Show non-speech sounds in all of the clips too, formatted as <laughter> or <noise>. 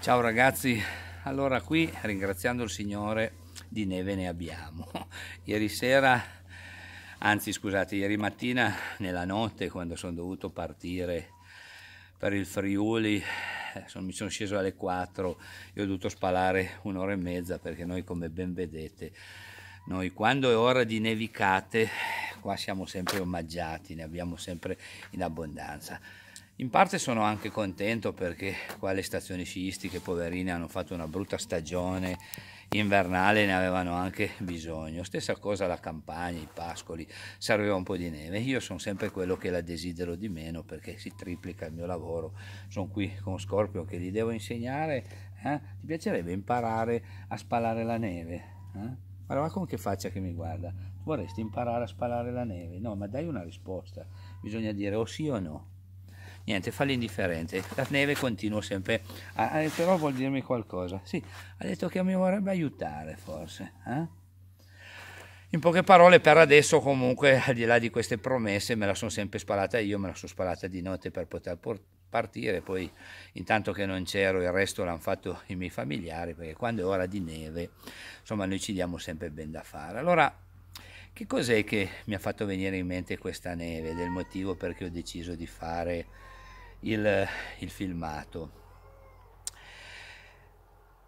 Ciao ragazzi, allora qui ringraziando il Signore di neve ne abbiamo. <laughs> Ieri sera, anzi scusate, ieri mattina nella notte quando sono dovuto partire per il Friuli, eh, sono, mi sono sceso alle 4 e ho dovuto spalare un'ora e mezza perché noi come ben vedete, noi quando è ora di nevicate qua siamo sempre omaggiati, ne abbiamo sempre in abbondanza in parte sono anche contento perché qua le stazioni sciistiche poverine hanno fatto una brutta stagione invernale ne avevano anche bisogno. Stessa cosa la campagna, i pascoli, serviva un po' di neve. Io sono sempre quello che la desidero di meno perché si triplica il mio lavoro. Sono qui con Scorpio che gli devo insegnare. Eh? Ti piacerebbe imparare a spalare la neve? Eh? Guarda con che faccia che mi guarda. Vorresti imparare a spalare la neve? No, ma dai una risposta. Bisogna dire o sì o no niente, fa l'indifferente. La neve continua sempre, a, a, però vuol dirmi qualcosa. Sì, ha detto che mi vorrebbe aiutare forse. Eh? In poche parole, per adesso comunque, al di là di queste promesse, me la sono sempre spalata io, me la sono spalata di notte per poter partire, poi intanto che non c'ero il resto l'hanno fatto i miei familiari, perché quando è ora di neve, insomma noi ci diamo sempre ben da fare. Allora, che cos'è che mi ha fatto venire in mente questa neve, del motivo perché ho deciso di fare il, il filmato.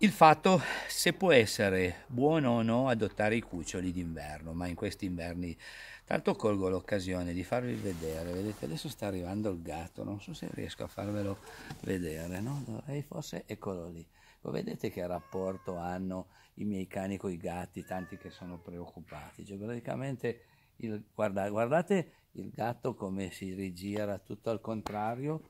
Il fatto se può essere buono o no adottare i cuccioli d'inverno, ma in questi inverni tanto colgo l'occasione di farvi vedere, vedete adesso sta arrivando il gatto, non so se riesco a farvelo vedere, no? Dovrei forse, eccolo lì. Lo vedete che rapporto hanno i miei cani con i gatti, tanti che sono preoccupati, cioè praticamente il, guarda, guardate il gatto come si rigira tutto al contrario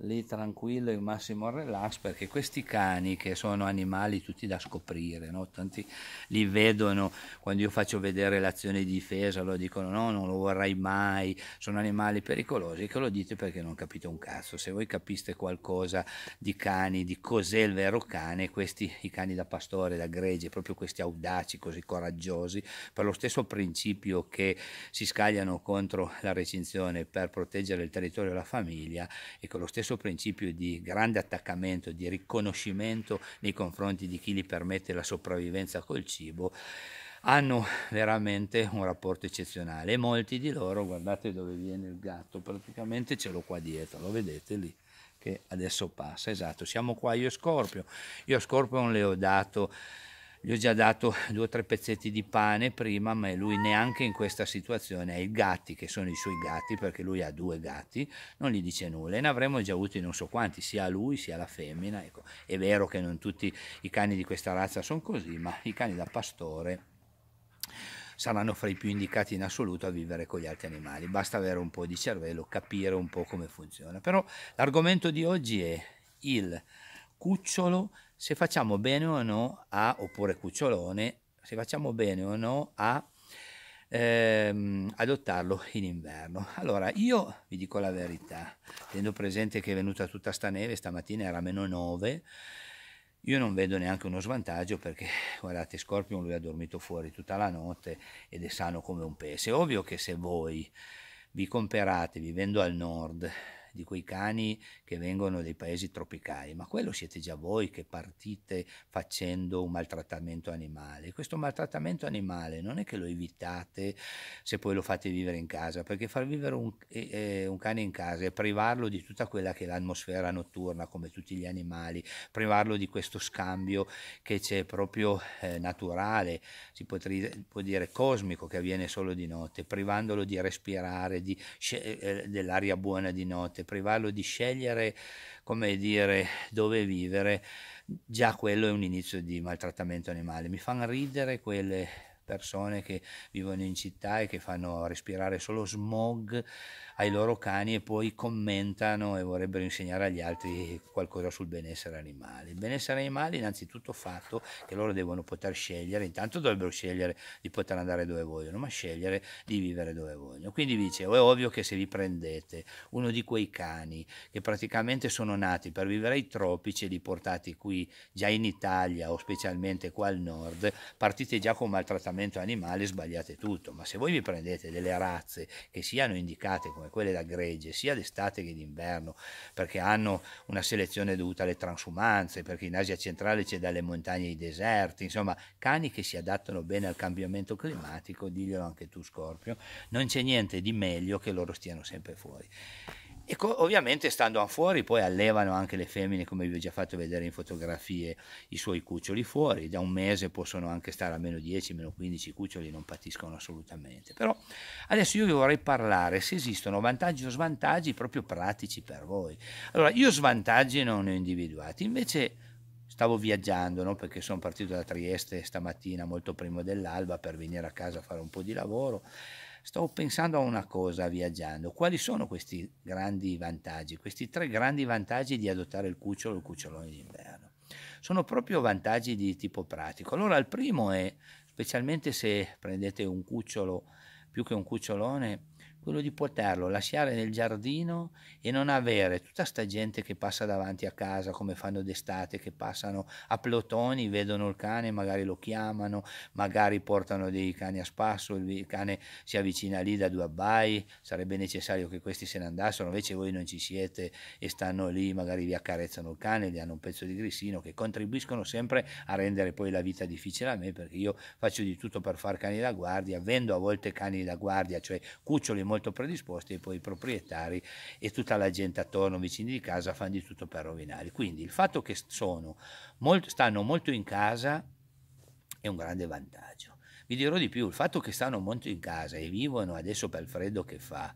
lì tranquillo in massimo relax perché questi cani che sono animali tutti da scoprire no? tanti li vedono quando io faccio vedere l'azione di difesa lo dicono no non lo vorrai mai sono animali pericolosi che lo dite perché non capite un cazzo se voi capiste qualcosa di cani di cos'è il vero cane questi i cani da pastore da gregge proprio questi audaci così coraggiosi per lo stesso principio che si scagliano contro la recinzione per proteggere il territorio e la famiglia e con lo stesso stesso principio di grande attaccamento, di riconoscimento nei confronti di chi gli permette la sopravvivenza col cibo, hanno veramente un rapporto eccezionale e molti di loro, guardate dove viene il gatto, praticamente ce l'ho qua dietro, lo vedete lì che adesso passa, esatto, siamo qua io Scorpio, io Scorpio è un leodato gli ho già dato due o tre pezzetti di pane prima, ma lui neanche in questa situazione ha i gatti, che sono i suoi gatti, perché lui ha due gatti, non gli dice nulla. E ne avremmo già avuti non so quanti, sia lui sia la femmina. Ecco, è vero che non tutti i cani di questa razza sono così, ma i cani da pastore saranno fra i più indicati in assoluto a vivere con gli altri animali. Basta avere un po' di cervello, capire un po' come funziona. Però l'argomento di oggi è il cucciolo se facciamo bene o no a, oppure cucciolone, se facciamo bene o no a ehm, adottarlo in inverno. Allora, io vi dico la verità, tenendo presente che è venuta tutta sta neve, stamattina era meno 9, io non vedo neanche uno svantaggio perché, <laughs> guardate, Scorpion lui ha dormito fuori tutta la notte ed è sano come un pesce. È ovvio che se voi vi comperate vivendo al nord di quei cani che vengono dai paesi tropicali, ma quello siete già voi che partite facendo un maltrattamento animale. Questo maltrattamento animale non è che lo evitate se poi lo fate vivere in casa, perché far vivere un, eh, eh un cane in casa è privarlo di tutta quella che è l'atmosfera notturna, come tutti gli animali, privarlo di questo scambio che c'è proprio eh, naturale, si potrebbe, può dire cosmico, che avviene solo di notte, privandolo di respirare di, eh, dell'aria buona di notte, privarlo di scegliere, come dire, dove vivere, già quello è un inizio di maltrattamento animale. Mi fanno ridere quelle persone che vivono in città e che fanno respirare solo smog ai loro cani e poi commentano e vorrebbero insegnare agli altri qualcosa sul benessere animale. Il benessere animale innanzitutto fatto che loro devono poter scegliere, intanto dovrebbero scegliere di poter andare dove vogliono, ma scegliere di vivere dove vogliono. Quindi vi dicevo, è ovvio che se vi prendete uno di quei cani che praticamente sono nati per vivere ai tropici e li portate qui già in Italia o specialmente qua al nord, partite già con maltrattamento trattamento animale sbagliate tutto, ma se voi vi prendete delle razze che siano indicate come quelle da gregge, sia d'estate che d'inverno, perché hanno una selezione dovuta alle transumanze, perché in Asia centrale c'è dalle montagne ai deserti, insomma, cani che si adattano bene al cambiamento climatico, diglielo anche tu Scorpio, non c'è niente di meglio che loro stiano sempre fuori. E ovviamente stando fuori poi allevano anche le femmine, come vi ho già fatto vedere in fotografie, i suoi cuccioli fuori, da un mese possono anche stare a meno 10, meno 15 cuccioli, non patiscono assolutamente. Però adesso io vi vorrei parlare se esistono vantaggi o svantaggi proprio pratici per voi. Allora, io svantaggi non ne ho individuati, invece stavo viaggiando no? perché sono partito da Trieste stamattina molto prima dell'alba per venire a casa a fare un po' di lavoro sto pensando a una cosa viaggiando, quali sono questi grandi vantaggi, questi tre grandi vantaggi di adottare il cucciolo o il cucciolone d'inverno? Sono proprio vantaggi di tipo pratico. Allora il primo è, specialmente se prendete un cucciolo più che un cucciolone, quello di poterlo lasciare nel giardino e non avere tutta sta gente che passa davanti a casa come fanno d'estate, che passano a plotoni, vedono il cane, magari lo chiamano, magari portano dei cani a spasso, il cane si avvicina lì da due abbai, sarebbe necessario che questi se ne andassero, invece voi non ci siete e stanno lì, magari vi accarezzano il cane, gli hanno un pezzo di grissino, che contribuiscono sempre a rendere poi la vita difficile a me, perché io faccio di tutto per far cani da guardia, vendo a volte cani da guardia, cioè cuccioli molto molto predisposti e poi i proprietari e tutta la gente attorno, vicini di casa, fanno di tutto per rovinare. Quindi il fatto che molto, stanno molto in casa è un grande vantaggio. Vi dirò di più, il fatto che stanno molto in casa e vivono adesso per il freddo che fa,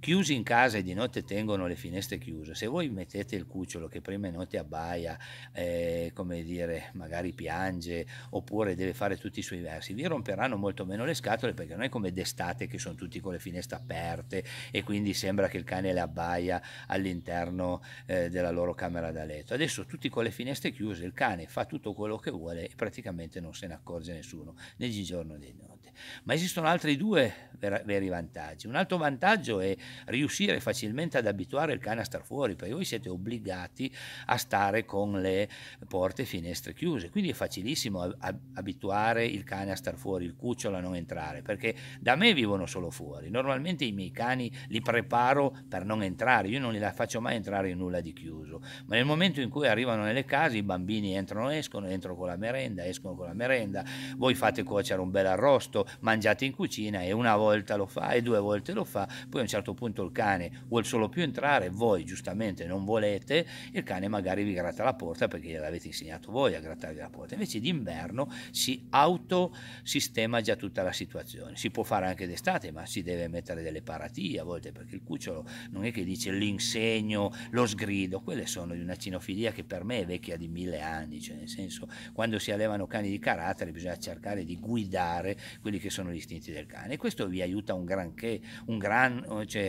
chiusi in casa e di notte tengono le finestre chiuse, se voi mettete il cucciolo che prima di notte abbaia, eh, come dire, magari piange oppure deve fare tutti i suoi versi, vi romperanno molto meno le scatole perché non è come d'estate che sono tutti con le finestre aperte e quindi sembra che il cane le abbaia all'interno eh, della loro camera da letto. Adesso tutti con le finestre chiuse, il cane fa tutto quello che vuole e praticamente non se ne accorge nessuno né di giorno né di notte. Ma esistono altri due ver- veri vantaggi. Un altro vantaggio è riuscire facilmente ad abituare il cane a star fuori, perché voi siete obbligati a stare con le porte e finestre chiuse, quindi è facilissimo abituare il cane a star fuori, il cucciolo a non entrare, perché da me vivono solo fuori, normalmente i miei cani li preparo per non entrare, io non li faccio mai entrare in nulla di chiuso, ma nel momento in cui arrivano nelle case i bambini entrano e escono, entrano con la merenda, escono con la merenda, voi fate cuocere un bel arrosto, mangiate in cucina e una volta lo fa e due volte lo fa, poi a un certo punto il cane vuol solo più entrare, voi giustamente non volete, il cane magari vi gratta la porta perché gliel'avete insegnato voi a grattare la porta. Invece d'inverno si autosistema già tutta la situazione. Si può fare anche d'estate, ma si deve mettere delle paratie a volte perché il cucciolo non è che dice l'insegno, lo sgrido, quelle sono di una cinofilia che per me è vecchia di mille anni, cioè nel senso quando si allevano cani di carattere bisogna cercare di guidare quelli che sono gli istinti del cane e questo vi aiuta un granché, un gran... Cioè,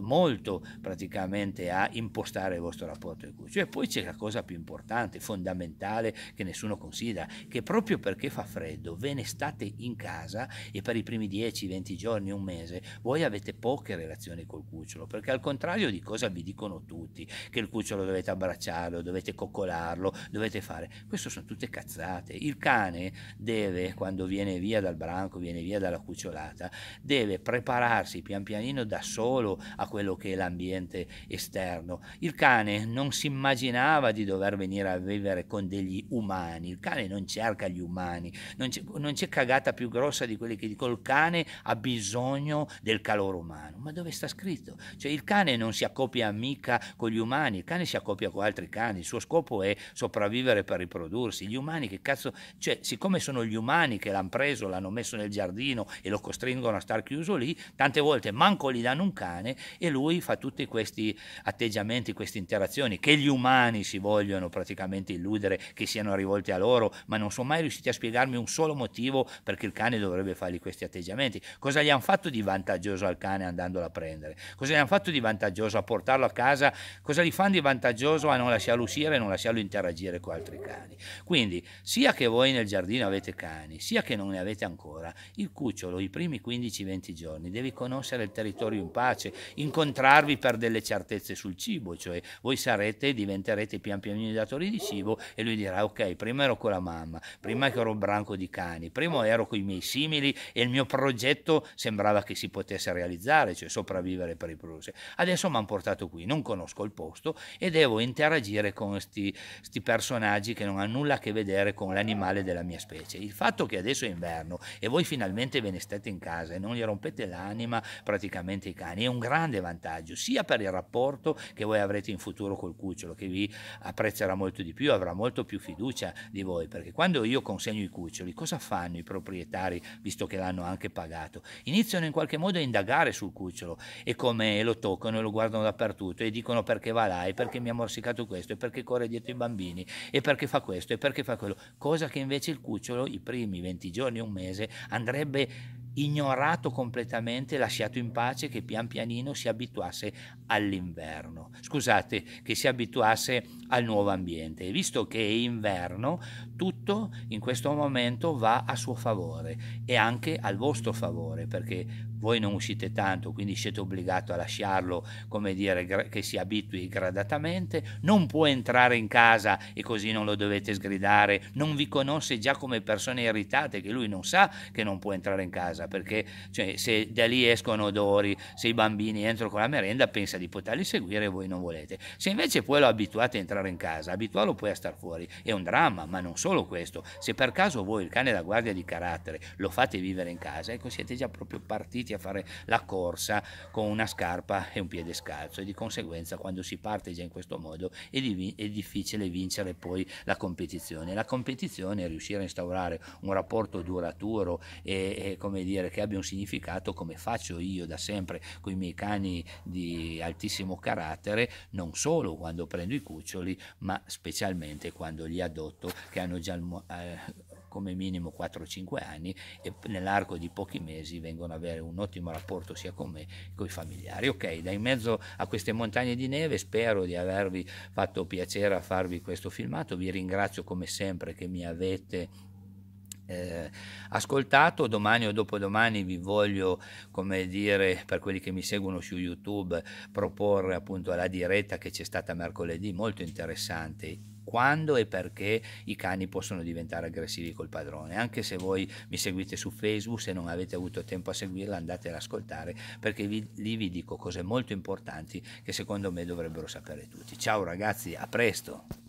molto praticamente a impostare il vostro rapporto di cucina. E poi c'è la cosa più importante, fondamentale, che nessuno considera, che proprio perché fa freddo ve ne state in casa e per i primi 10-20 giorni, un mese, voi avete poche relazioni col cucciolo, perché al contrario di cosa vi dicono tutti, che il cucciolo dovete abbracciarlo, dovete coccolarlo, dovete fare, queste sono tutte cazzate. Il cane deve, quando viene via dal branco, viene via dalla cucciolata, deve prepararsi pian pianino da solo solo a quello che è l'ambiente esterno. Il cane non si immaginava di dover venire a vivere con degli umani, il cane non cerca gli umani, non c'è, non c'è cagata più grossa di quelli che dicono il cane ha bisogno del calore umano, ma dove sta scritto? Cioè il cane non si accoppia mica con gli umani, il cane si accoppia con altri cani, il suo scopo è sopravvivere per riprodursi, gli umani che cazzo, cioè siccome sono gli umani che l'hanno preso, l'hanno messo nel giardino e lo costringono a star chiuso lì, tante volte manco gli danno un cane e lui fa tutti questi atteggiamenti, queste interazioni che gli umani si vogliono praticamente illudere che siano rivolti a loro, ma non sono mai riusciti a spiegarmi un solo motivo perché il cane dovrebbe fargli questi atteggiamenti. Cosa gli hanno fatto di vantaggioso al cane andandolo a prendere? Cosa gli hanno fatto di vantaggioso a portarlo a casa? Cosa gli fanno di vantaggioso a non lasciarlo uscire e non lasciarlo interagire con altri cani? Quindi, sia che voi nel giardino avete cani, sia che non ne avete ancora, il cucciolo i primi 15-20 giorni devi conoscere il territorio in parte pace, incontrarvi per delle certezze sul cibo, cioè voi sarete, diventerete pian pianino datori di cibo e lui dirà ok, prima ero con la mamma, prima che ero un branco di cani, prima ero con i miei simili e il mio progetto sembrava che si potesse realizzare, cioè sopravvivere per i produttori. Adesso mi hanno portato qui, non conosco il posto e devo interagire con questi personaggi che non hanno nulla a che vedere con l'animale della mia specie. Il fatto che adesso è inverno e voi finalmente ve ne state in casa e non gli rompete l'anima praticamente i cani è un grande vantaggio sia per il rapporto che voi avrete in futuro col cucciolo che vi apprezzerà molto di più, avrà molto più fiducia di voi perché quando io consegno i cuccioli cosa fanno i proprietari visto che l'hanno anche pagato? Iniziano in qualche modo a indagare sul cucciolo e come lo toccano e lo guardano dappertutto e dicono perché va là e perché mi ha morsicato questo e perché corre dietro i bambini e perché fa questo e perché fa quello, cosa che invece il cucciolo i primi 20 giorni, un mese andrebbe ignorato completamente, lasciato in pace che pian pianino si abituasse all'inverno, scusate, che si abituasse al nuovo ambiente. Visto che è inverno, tutto in questo momento va a suo favore e anche al vostro favore, perché voi non uscite tanto, quindi siete obbligati a lasciarlo, come dire, che si abitui gradatamente, non può entrare in casa e così non lo dovete sgridare, non vi conosce già come persone irritate che lui non sa che non può entrare in casa casa, perché cioè, se da lì escono odori, se i bambini entrano con la merenda, pensa di poterli seguire e voi non volete. Se invece poi lo abituate a entrare in casa, abitualo poi a star fuori, è un dramma, ma non solo questo. Se per caso voi il cane da guardia di carattere lo fate vivere in casa, ecco siete già proprio partiti a fare la corsa con una scarpa e un piede scalzo e di conseguenza quando si parte già in questo modo è, div- è difficile vincere poi la competizione. La competizione è riuscire a instaurare un rapporto duraturo e, e come dire dire che abbia un significato come faccio io da sempre con i miei cani di altissimo carattere, non solo quando prendo i cuccioli, ma specialmente quando li adotto che hanno già eh, come minimo 4-5 anni e nell'arco di pochi mesi vengono ad avere un ottimo rapporto sia con me che con i familiari. Ok, da in mezzo a queste montagne di neve spero di avervi fatto piacere a farvi questo filmato, vi ringrazio come sempre che mi avete eh, ascoltato. Domani o dopodomani vi voglio, come dire, per quelli che mi seguono su YouTube, proporre appunto la diretta che c'è stata mercoledì, molto interessante quando e perché i cani possono diventare aggressivi col padrone. Anche se voi mi seguite su Facebook, se non avete avuto tempo a seguirla, andate ad ascoltare perché vi, lì vi dico cose molto importanti che secondo me dovrebbero sapere tutti. Ciao ragazzi, a presto!